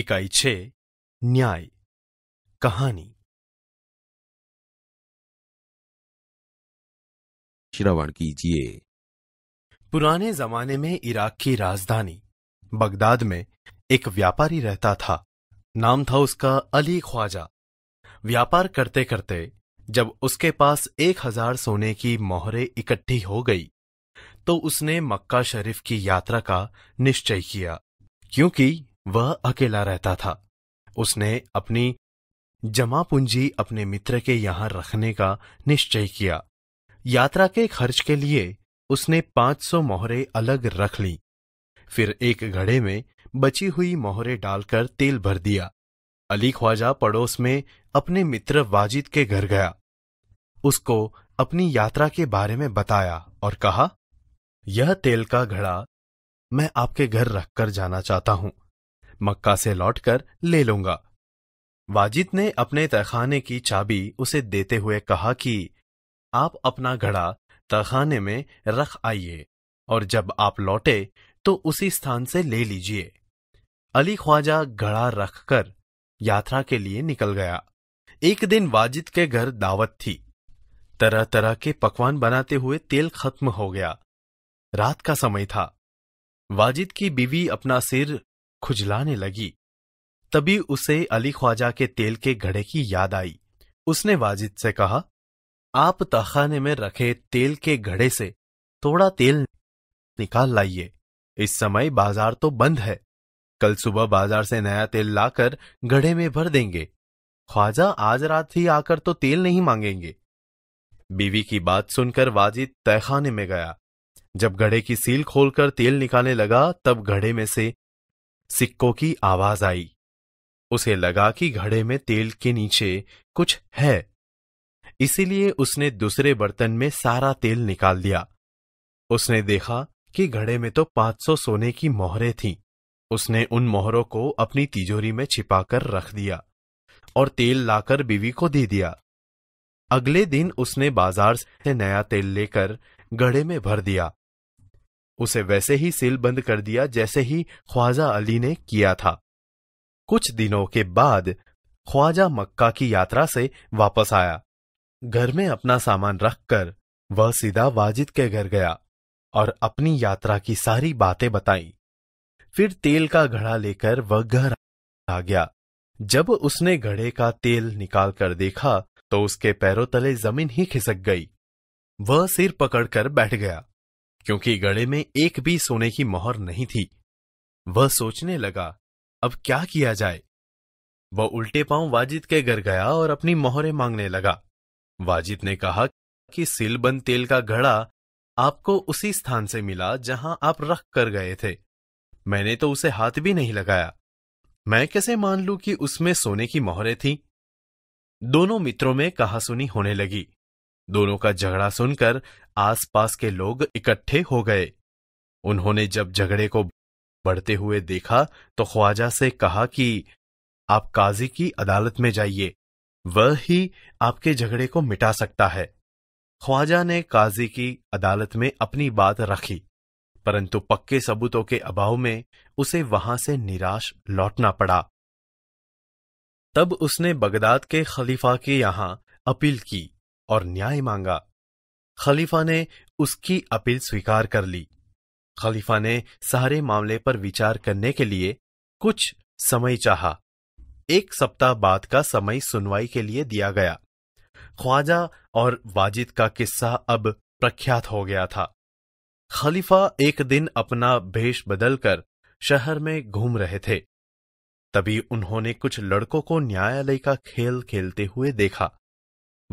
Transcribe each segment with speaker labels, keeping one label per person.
Speaker 1: इकाई छे न्याय कहानी श्रवण कीजिए
Speaker 2: पुराने जमाने में इराक की राजधानी बगदाद में एक व्यापारी रहता था नाम था उसका अली ख्वाजा व्यापार करते करते जब उसके पास एक हजार सोने की मोहरे इकट्ठी हो गई तो उसने मक्का शरीफ की यात्रा का निश्चय किया क्योंकि वह अकेला रहता था उसने अपनी जमा पूंजी अपने मित्र के यहाँ रखने का निश्चय किया यात्रा के खर्च के लिए उसने 500 मोहरे अलग रख ली फिर एक घड़े में बची हुई मोहरे डालकर तेल भर दिया अली ख्वाजा पड़ोस में अपने मित्र वाजिद के घर गया उसको अपनी यात्रा के बारे में बताया और कहा यह तेल का घड़ा मैं आपके घर रखकर जाना चाहता हूं मक्का से लौटकर ले लूंगा वाजिद ने अपने तहखाने की चाबी उसे देते हुए कहा कि आप अपना घड़ा तहखाने में रख आइए और जब आप लौटे तो उसी स्थान से ले लीजिए अली ख्वाजा घड़ा रखकर यात्रा के लिए निकल गया एक दिन वाजिद के घर दावत थी तरह तरह के पकवान बनाते हुए तेल खत्म हो गया रात का समय था वाजिद की बीवी अपना सिर खुजलाने लगी तभी उसे अली ख्वाजा के तेल के घड़े की याद आई उसने वाजिद से कहा आप तहखाने में रखे तेल के घड़े से थोड़ा तेल निकाल लाइए इस समय बाजार तो बंद है कल सुबह बाजार से नया तेल लाकर घड़े में भर देंगे ख्वाजा आज रात ही आकर तो तेल नहीं मांगेंगे बीवी की बात सुनकर वाजिद तहखाने में गया जब घड़े की सील खोलकर तेल निकालने लगा तब घड़े में से सिक्कों की आवाज आई उसे लगा कि घड़े में तेल के नीचे कुछ है इसीलिए उसने दूसरे बर्तन में सारा तेल निकाल दिया उसने देखा कि घड़े में तो 500 सोने की मोहरे थीं। उसने उन मोहरों को अपनी तिजोरी में छिपाकर रख दिया और तेल लाकर बीवी को दे दिया अगले दिन उसने बाजार से नया तेल लेकर घड़े में भर दिया उसे वैसे ही सील बंद कर दिया जैसे ही ख्वाजा अली ने किया था कुछ दिनों के बाद ख्वाजा मक्का की यात्रा से वापस आया घर में अपना सामान रखकर वह सीधा वाजिद के घर गया और अपनी यात्रा की सारी बातें बताई फिर तेल का घड़ा लेकर वह घर आ गया जब उसने घड़े का तेल निकालकर देखा तो उसके पैरों तले जमीन ही खिसक गई वह सिर पकड़कर बैठ गया क्योंकि गड़े में एक भी सोने की मोहर नहीं थी वह सोचने लगा अब क्या किया जाए वह उल्टे पांव वाजिद के घर गया और अपनी मोहरें मांगने लगा वाजिद ने कहा कि सिलबंद तेल का घड़ा आपको उसी स्थान से मिला जहां आप रख कर गए थे मैंने तो उसे हाथ भी नहीं लगाया मैं कैसे मान लू कि उसमें सोने की मोहरें थी दोनों मित्रों में कहासुनी होने लगी दोनों का झगड़ा सुनकर आसपास के लोग इकट्ठे हो गए उन्होंने जब झगड़े को बढ़ते हुए देखा तो ख्वाजा से कहा कि आप काजी की अदालत में जाइए वह ही आपके झगड़े को मिटा सकता है ख्वाजा ने काजी की अदालत में अपनी बात रखी परंतु पक्के सबूतों के अभाव में उसे वहां से निराश लौटना पड़ा तब उसने बगदाद के खलीफा के यहां अपील की और न्याय मांगा खलीफा ने उसकी अपील स्वीकार कर ली खलीफा ने सारे मामले पर विचार करने के लिए कुछ समय चाहा एक सप्ताह बाद का समय सुनवाई के लिए दिया गया ख्वाजा और वाजिद का किस्सा अब प्रख्यात हो गया था खलीफा एक दिन अपना भेष बदलकर शहर में घूम रहे थे तभी उन्होंने कुछ लड़कों को न्यायालय का खेल खेलते हुए देखा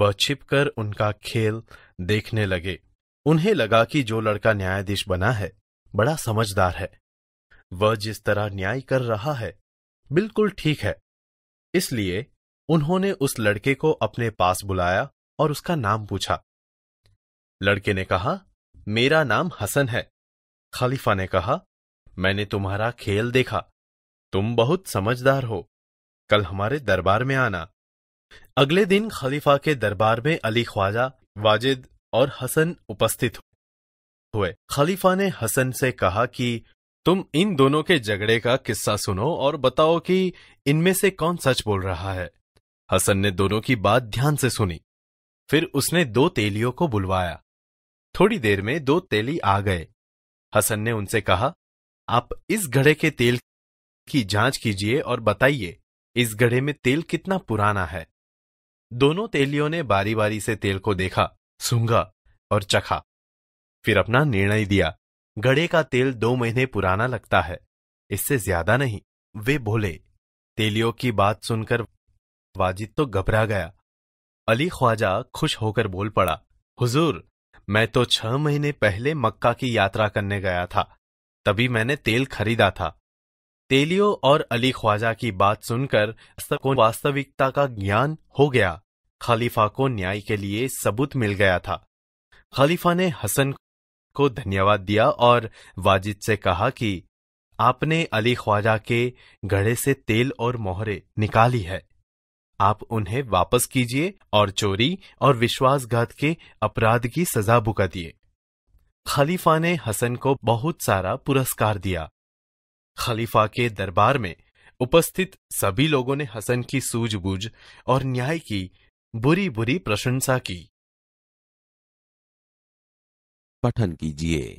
Speaker 2: वह छिपकर उनका खेल देखने लगे उन्हें लगा कि जो लड़का न्यायाधीश बना है बड़ा समझदार है वह जिस तरह न्याय कर रहा है बिल्कुल ठीक है इसलिए उन्होंने उस लड़के को अपने पास बुलाया और उसका नाम पूछा लड़के ने कहा मेरा नाम हसन है खलीफा ने कहा मैंने तुम्हारा खेल देखा तुम बहुत समझदार हो कल हमारे दरबार में आना अगले दिन खलीफा के दरबार में अली ख्वाजा वाजिद और हसन उपस्थित हुए खलीफा ने हसन से कहा कि तुम इन दोनों के झगड़े का किस्सा सुनो और बताओ कि इनमें से कौन सच बोल रहा है हसन ने दोनों की बात ध्यान से सुनी फिर उसने दो तेलियों को बुलवाया थोड़ी देर में दो तेली आ गए हसन ने उनसे कहा आप इस घड़े के तेल की जांच कीजिए और बताइए इस घड़े में तेल कितना पुराना है दोनों तेलियों ने बारी बारी से तेल को देखा सूंघा और चखा फिर अपना निर्णय दिया गड़े का तेल दो महीने पुराना लगता है इससे ज्यादा नहीं वे बोले तेलियों की बात सुनकर वाजिद तो घबरा गया अली ख्वाजा खुश होकर बोल पड़ा हुजूर मैं तो छह महीने पहले मक्का की यात्रा करने गया था तभी मैंने तेल खरीदा था तेलियो और अली ख्वाजा की बात सुनकर को वास्तविकता का ज्ञान हो गया खलीफा को न्याय के लिए सबूत मिल गया था खलीफा ने हसन को धन्यवाद दिया और वाजिद से कहा कि आपने अली ख्वाजा के घड़े से तेल और मोहरे निकाली है आप उन्हें वापस कीजिए और चोरी और विश्वासघात के अपराध की सजा भुगतिए खलीफा ने हसन को बहुत सारा पुरस्कार दिया खलीफा के दरबार में उपस्थित सभी लोगों ने हसन की सूझबूझ और
Speaker 1: न्याय की बुरी बुरी प्रशंसा की पठन कीजिए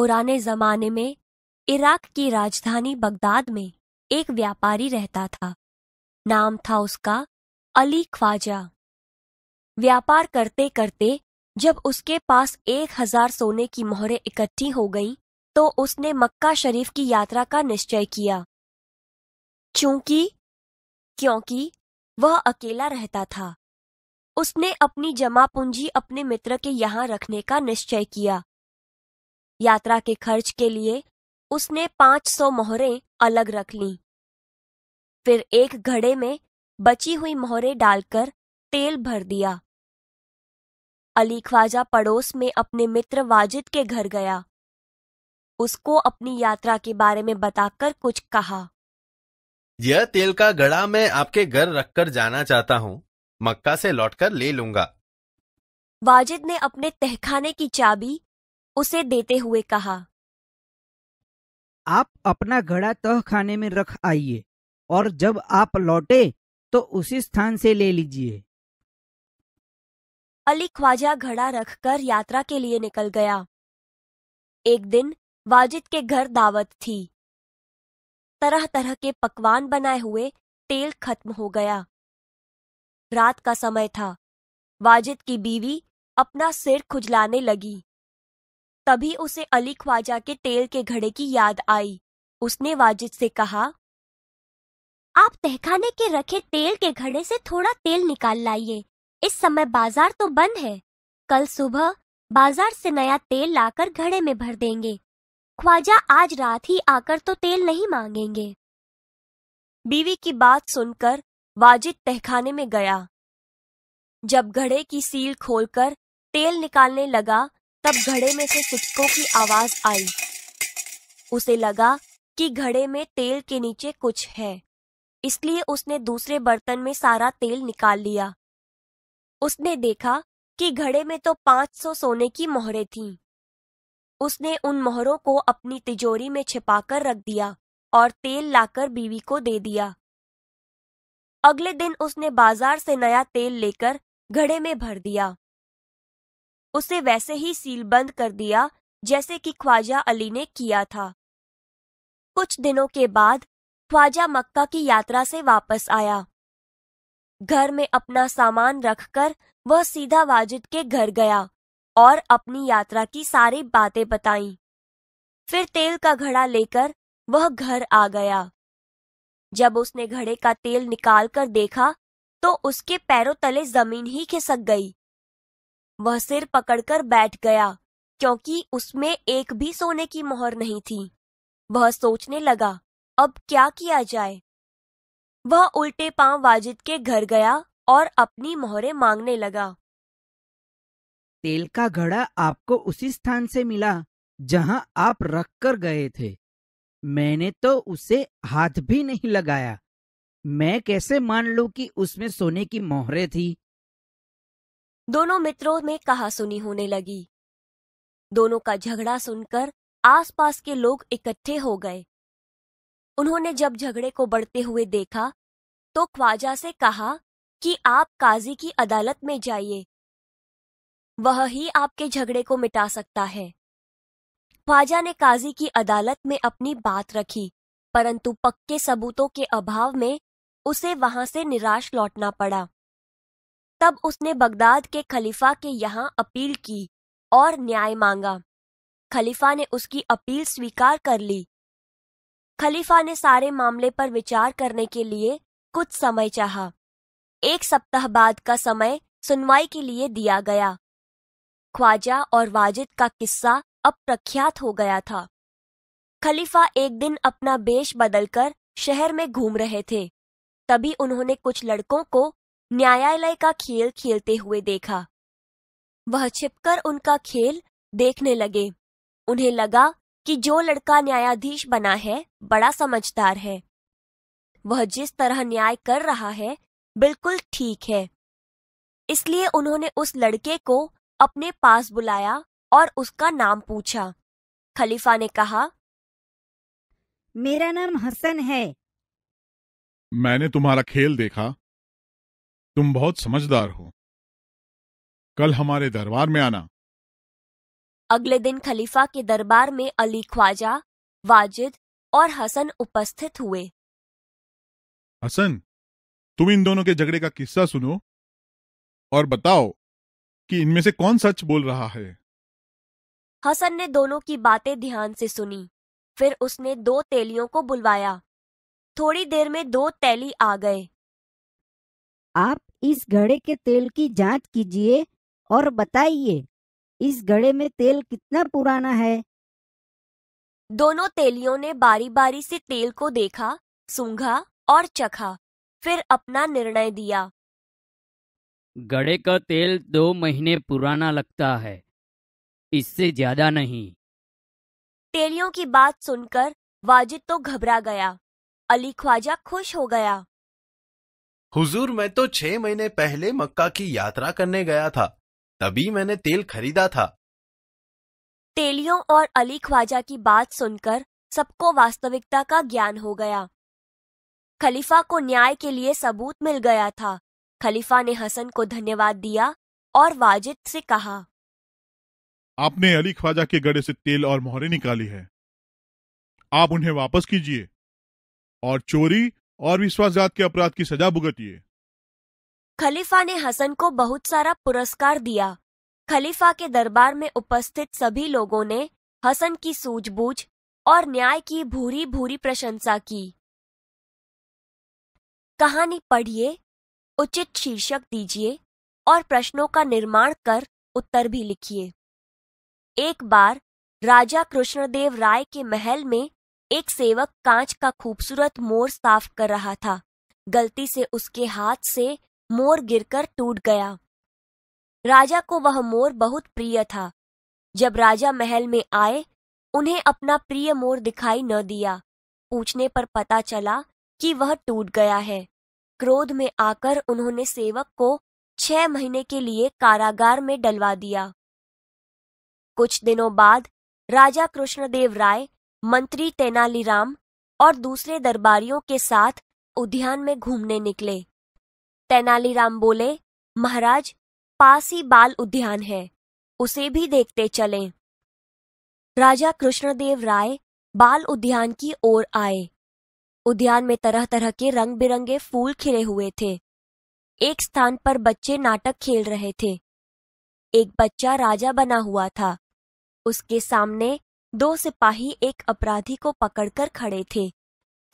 Speaker 1: पुराने जमाने में इराक की राजधानी बगदाद में एक व्यापारी रहता था नाम था उसका अली ख्वाजा व्यापार करते करते जब उसके पास एक हजार सोने की मोहरे इकट्ठी हो गई तो उसने मक्का शरीफ की यात्रा का निश्चय किया चूंकि क्योंकि वह अकेला रहता था उसने अपनी जमा पूंजी अपने मित्र के यहाँ रखने का निश्चय किया यात्रा के खर्च के लिए उसने पांच सौ मोहरें अलग रख ली फिर एक घड़े में बची हुई मोहरें डालकर तेल भर दिया अली ख्वाजा पड़ोस में अपने मित्र वाजिद के घर गया उसको अपनी यात्रा के बारे में बताकर कुछ कहा
Speaker 2: यह तेल का घड़ा मैं आपके घर रखकर जाना चाहता हूँ मक्का से लौटकर ले लूंगा
Speaker 1: वाजिद ने अपने तहखाने की चाबी उसे देते हुए कहा
Speaker 2: आप अपना घड़ा तह खाने में रख आइए और जब आप लौटे तो उसी स्थान से ले लीजिए
Speaker 1: अली ख्वाजा घड़ा रखकर यात्रा के लिए निकल गया एक दिन वाजिद के घर दावत थी तरह तरह के पकवान बनाए हुए तेल खत्म हो गया रात का समय था वाजिद की बीवी अपना सिर खुजलाने लगी तभी उसे अली ख्वाजा के तेल के घड़े की याद आई उसने वाजिद से कहा आप तहखाने के रखे तेल के घड़े से थोड़ा तेल निकाल लाइए इस समय बाजार तो बंद है कल सुबह बाजार से नया तेल लाकर घड़े में भर देंगे ख्वाजा आज रात ही आकर तो तेल नहीं मांगेंगे बीवी की बात सुनकर वाजिद तहखाने में गया जब घड़े की सील खोलकर तेल निकालने लगा तब घड़े में से सिक्कों की आवाज आई उसे लगा कि घड़े में तेल के नीचे कुछ है इसलिए उसने दूसरे बर्तन में सारा तेल निकाल लिया उसने देखा कि घड़े में तो 500 सोने की मोहरें थीं। उसने उन मोहरों को अपनी तिजोरी में छिपाकर रख दिया और तेल लाकर बीवी को दे दिया अगले दिन उसने बाजार से नया तेल लेकर घड़े में भर दिया उसे वैसे ही सीलबंद कर दिया जैसे कि ख्वाजा अली ने किया था कुछ दिनों के बाद ख्वाजा मक्का की यात्रा से वापस आया घर में अपना सामान रखकर वह सीधा वाजिद के घर गया और अपनी यात्रा की सारी बातें बताई फिर तेल का घड़ा लेकर वह घर आ गया जब उसने घड़े का तेल निकाल कर देखा तो उसके पैरों तले जमीन ही खिसक गई वह सिर पकड़कर बैठ गया क्योंकि उसमें एक भी सोने की मोहर नहीं थी वह सोचने लगा अब क्या किया जाए वह उल्टे पांव वाजिद के घर गया और अपनी मोहरे मांगने लगा तेल का घड़ा आपको उसी स्थान
Speaker 2: से मिला जहां आप रख कर गए थे मैंने तो उसे
Speaker 1: हाथ भी नहीं लगाया मैं कैसे मान लू कि उसमें सोने की मोहरे थी दोनों मित्रों में कहा सुनी होने लगी दोनों का झगड़ा सुनकर आसपास के लोग इकट्ठे हो गए उन्होंने जब झगड़े को बढ़ते हुए देखा तो ख्वाजा से कहा कि आप काजी की अदालत में जाइए वह ही आपके झगड़े को मिटा सकता है ख्वाजा ने काजी की अदालत में अपनी बात रखी परंतु पक्के सबूतों के अभाव में उसे वहां से निराश लौटना पड़ा तब उसने बगदाद के खलीफा के यहाँ अपील की और न्याय मांगा खलीफा ने उसकी अपील स्वीकार कर ली खलीफा ने सारे मामले पर विचार करने के लिए कुछ समय चाहा। एक सप्ताह बाद का समय सुनवाई के लिए दिया गया ख्वाजा और वाजिद का किस्सा अब प्रख्यात हो गया था खलीफा एक दिन अपना बेश बदलकर शहर में घूम रहे थे तभी उन्होंने कुछ लड़कों को न्यायालय का खेल खेलते हुए देखा वह छिपकर उनका खेल देखने लगे उन्हें लगा कि जो लड़का न्यायाधीश बना है बड़ा समझदार है वह जिस तरह न्याय कर रहा है बिल्कुल ठीक है इसलिए उन्होंने उस लड़के को अपने पास बुलाया और उसका नाम पूछा खलीफा ने कहा मेरा नाम हसन है
Speaker 2: मैंने तुम्हारा खेल देखा तुम बहुत समझदार हो कल हमारे दरबार में आना
Speaker 1: अगले दिन खलीफा के दरबार में अली ख्वाजा वाजिद और हसन उपस्थित हुए
Speaker 2: हसन तुम इन दोनों के झगड़े का किस्सा सुनो और बताओ कि इनमें से कौन सच बोल रहा है
Speaker 1: हसन ने दोनों की बातें ध्यान से सुनी फिर उसने दो तेलियों को बुलवाया थोड़ी देर में दो तैली आ गए आप इस घड़े के तेल की जांच कीजिए और बताइए इस घड़े में तेल कितना पुराना है दोनों तेलियों ने बारी बारी से तेल को देखा सूंघा और चखा फिर अपना निर्णय दिया घड़े का तेल दो महीने पुराना लगता है इससे ज्यादा नहीं तेलियों की बात सुनकर वाजिद तो घबरा गया अली ख्वाजा खुश हो गया
Speaker 2: हुजूर मैं तो छह महीने पहले मक्का की यात्रा करने गया था तभी मैंने तेल खरीदा था
Speaker 1: तेलियों और अली ख्वाजा की बात सुनकर सबको वास्तविकता का ज्ञान हो गया खलीफा को न्याय के लिए सबूत मिल गया था खलीफा ने हसन को धन्यवाद दिया और वाजिद से कहा
Speaker 2: आपने अली ख्वाजा के गड़े से तेल और मोहरे निकाली है आप उन्हें वापस कीजिए और चोरी और विश्वासघात के अपराध की सजा भुगती है
Speaker 1: खलीफा ने हसन को बहुत सारा पुरस्कार दिया खलीफा के दरबार में उपस्थित सभी लोगों ने हसन की सूझबूझ और न्याय की भूरी भूरी प्रशंसा की कहानी पढ़िए उचित शीर्षक दीजिए और प्रश्नों का निर्माण कर उत्तर भी लिखिए एक बार राजा कृष्णदेव राय के महल में एक सेवक कांच का खूबसूरत मोर साफ कर रहा था गलती से उसके हाथ से मोर गिरकर टूट गया राजा को वह मोर बहुत प्रिय था जब राजा महल में आए उन्हें अपना प्रिय मोर दिखाई न दिया पूछने पर पता चला कि वह टूट गया है क्रोध में आकर उन्होंने सेवक को छह महीने के लिए कारागार में डलवा दिया कुछ दिनों बाद राजा कृष्णदेव राय मंत्री तेनालीराम और दूसरे दरबारियों के साथ उद्यान में घूमने निकले तेनालीराम बोले महाराज पास ही बाल उद्यान है उसे भी देखते चलें। राजा कृष्णदेव राय बाल उद्यान की ओर आए उद्यान में तरह तरह के रंग बिरंगे फूल खिले हुए थे एक स्थान पर बच्चे नाटक खेल रहे थे एक बच्चा राजा बना हुआ था उसके सामने दो सिपाही एक अपराधी को पकड़कर खड़े थे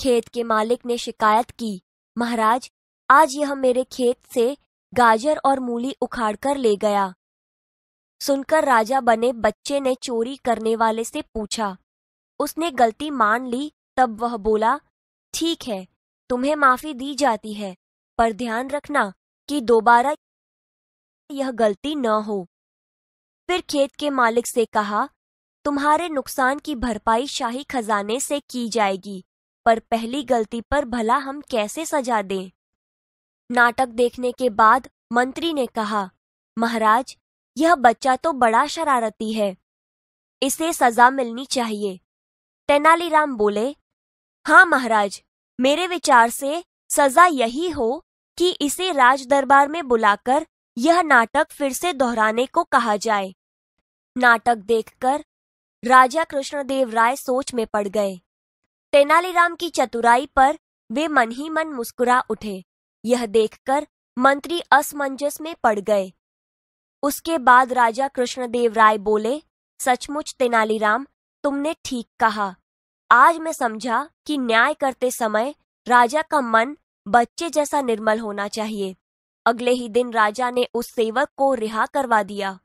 Speaker 1: खेत के मालिक ने शिकायत की महाराज आज यह मेरे खेत से गाजर और मूली उखाड़कर ले गया सुनकर राजा बने बच्चे ने चोरी करने वाले से पूछा उसने गलती मान ली तब वह बोला ठीक है तुम्हें माफी दी जाती है पर ध्यान रखना कि दोबारा यह गलती न हो फिर खेत के मालिक से कहा तुम्हारे नुकसान की भरपाई शाही खजाने से की जाएगी पर पहली गलती पर भला हम कैसे सजा दें नाटक देखने के बाद मंत्री ने कहा महाराज यह बच्चा तो बड़ा शरारती है इसे सजा मिलनी चाहिए तेनालीराम बोले हाँ महाराज मेरे विचार से सजा यही हो कि इसे राज दरबार में बुलाकर यह नाटक फिर से दोहराने को कहा जाए नाटक देखकर राजा कृष्णदेव राय सोच में पड़ गए तेनालीराम की चतुराई पर वे मन ही मन मुस्कुरा उठे यह देखकर मंत्री असमंजस में पड़ गए उसके बाद राजा कृष्णदेव राय बोले सचमुच तेनालीराम तुमने ठीक कहा आज मैं समझा कि न्याय करते समय राजा का मन बच्चे जैसा निर्मल होना चाहिए अगले ही दिन राजा ने उस सेवक को रिहा करवा दिया